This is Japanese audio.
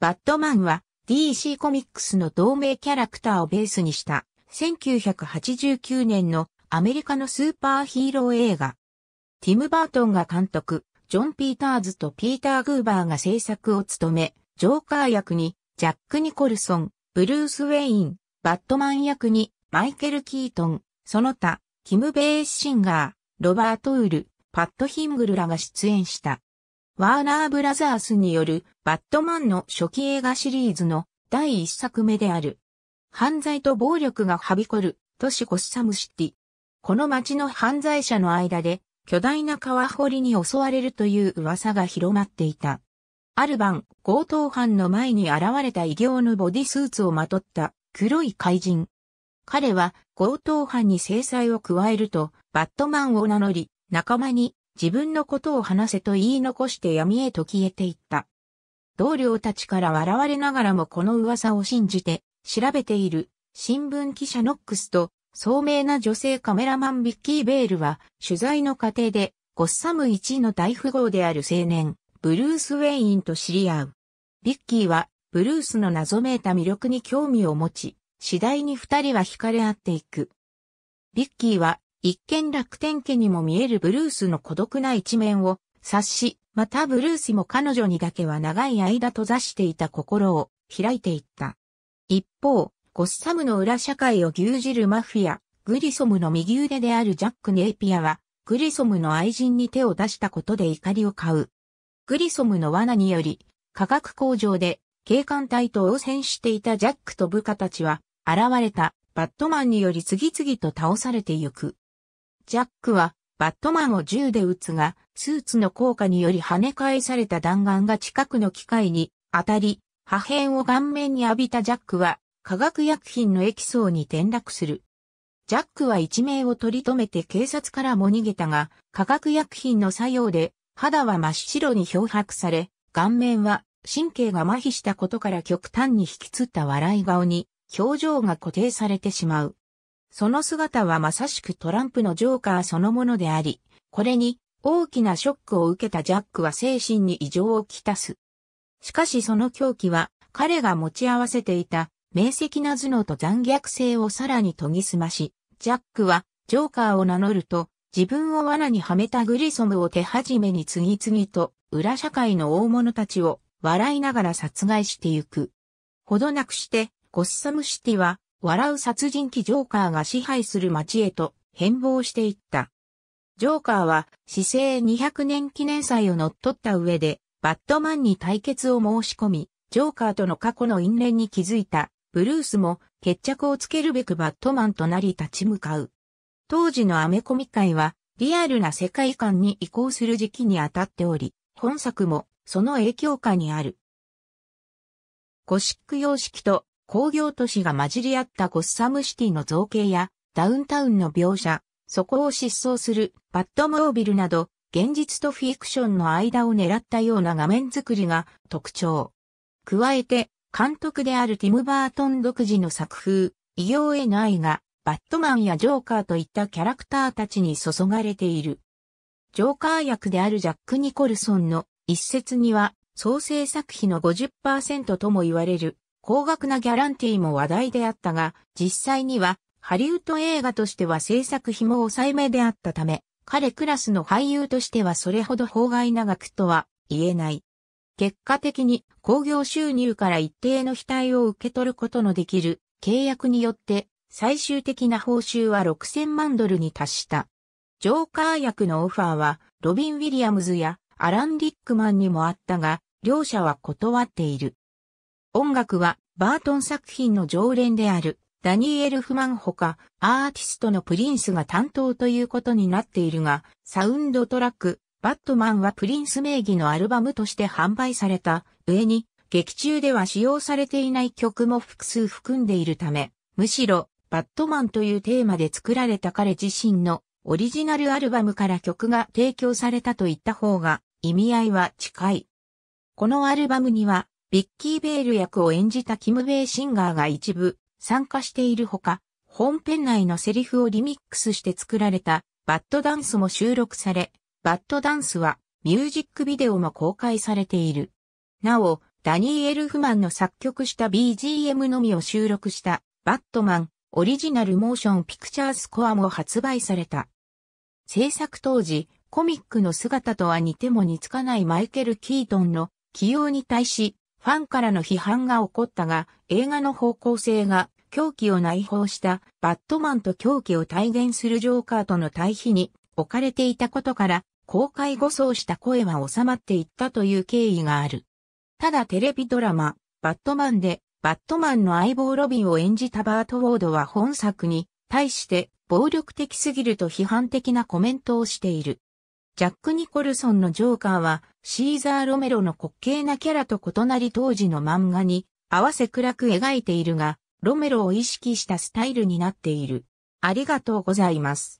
バットマンは DC コミックスの同名キャラクターをベースにした1989年のアメリカのスーパーヒーロー映画。ティム・バートンが監督、ジョン・ピーターズとピーター・グーバーが制作を務め、ジョーカー役にジャック・ニコルソン、ブルース・ウェイン、バットマン役にマイケル・キートン、その他、キム・ベース・シンガー、ロバート・ウール、パット・ヒングルらが出演した。ワーナーブラザースによるバットマンの初期映画シリーズの第一作目である。犯罪と暴力がはびこる都市コッサムシティ。この街の犯罪者の間で巨大な川掘りに襲われるという噂が広まっていた。ある晩、強盗犯の前に現れた異形のボディスーツをまとった黒い怪人。彼は強盗犯に制裁を加えるとバットマンを名乗り仲間に自分のことを話せと言い残して闇へと消えていった。同僚たちから笑われながらもこの噂を信じて、調べている新聞記者ノックスと、聡明な女性カメラマンビッキー・ベールは、取材の過程で、ゴッサム1の大富豪である青年、ブルース・ウェインと知り合う。ビッキーは、ブルースの謎めいた魅力に興味を持ち、次第に二人は惹かれ合っていく。ビッキーは、一見楽天家にも見えるブルースの孤独な一面を察し、またブルースも彼女にだけは長い間閉ざしていた心を開いていった。一方、ゴッサムの裏社会を牛耳るマフィア、グリソムの右腕であるジャック・ネイピアは、グリソムの愛人に手を出したことで怒りを買う。グリソムの罠により、化学工場で警官隊と応戦していたジャックと部下たちは、現れたバットマンにより次々と倒されてゆく。ジャックは、バットマンを銃で撃つが、スーツの効果により跳ね返された弾丸が近くの機械に当たり、破片を顔面に浴びたジャックは、化学薬品のエ層ソーに転落する。ジャックは一命を取り留めて警察からも逃げたが、化学薬品の作用で、肌は真っ白に漂白され、顔面は神経が麻痺したことから極端に引きつった笑い顔に、表情が固定されてしまう。その姿はまさしくトランプのジョーカーそのものであり、これに大きなショックを受けたジャックは精神に異常をきたす。しかしその狂気は彼が持ち合わせていた明晰な頭脳と残虐性をさらに研ぎ澄まし、ジャックはジョーカーを名乗ると自分を罠にはめたグリソムを手始めに次々と裏社会の大物たちを笑いながら殺害してゆく。ほどなくしてゴッサムシティは笑う殺人鬼ジョーカーが支配する街へと変貌していった。ジョーカーは、市政200年記念祭を乗っ取った上で、バットマンに対決を申し込み、ジョーカーとの過去の因縁に気づいた、ブルースも決着をつけるべくバットマンとなり立ち向かう。当時のアメコミ界は、リアルな世界観に移行する時期にあたっており、本作もその影響下にある。ゴシック様式と工業都市が混じり合ったゴッサムシティの造形やダウンタウンの描写、そこを疾走するバットモービルなど、現実とフィクションの間を狙ったような画面作りが特徴。加えて、監督であるティム・バートン独自の作風、異形への愛が、バットマンやジョーカーといったキャラクターたちに注がれている。ジョーカー役であるジャック・ニコルソンの一説には、創生作費の50%とも言われる高額なギャランティーも話題であったが、実際にはハリウッド映画としては制作費も抑えめであったため、彼クラスの俳優としてはそれほど法外な額とは言えない。結果的に興行収入から一定の額を受け取ることのできる契約によって最終的な報酬は6000万ドルに達した。ジョーカー役のオファーはロビン・ウィリアムズやアラン・ディックマンにもあったが、両者は断っている。音楽はバートン作品の常連であるダニー・エルフマンほかアーティストのプリンスが担当ということになっているが、サウンドトラック、バットマンはプリンス名義のアルバムとして販売された上に、劇中では使用されていない曲も複数含んでいるため、むしろ、バットマンというテーマで作られた彼自身のオリジナルアルバムから曲が提供されたといった方が意味合いは近い。このアルバムにはビッキー・ベール役を演じたキム・ベイ・シンガーが一部参加しているほか、本編内のセリフをリミックスして作られたバッドダンスも収録され、バッドダンスはミュージックビデオも公開されている。なお、ダニー・エルフマンの作曲した BGM のみを収録したバットマンオリジナルモーションピクチャースコアも発売された。制作当時、コミックの姿とは似ても似つかないマイケル・キートンの起用に対し、ファンからの批判が起こったが、映画の方向性が狂気を内包したバットマンと狂気を体現するジョーカーとの対比に置かれていたことから、公開誤送した声は収まっていったという経緯がある。ただテレビドラマ、バットマンで、バットマンの相棒ロビンを演じたバート・ウォードは本作に対して暴力的すぎると批判的なコメントをしている。ジャック・ニコルソンのジョーカーはシーザー・ロメロの滑稽なキャラと異なり当時の漫画に合わせ暗く描いているが、ロメロを意識したスタイルになっている。ありがとうございます。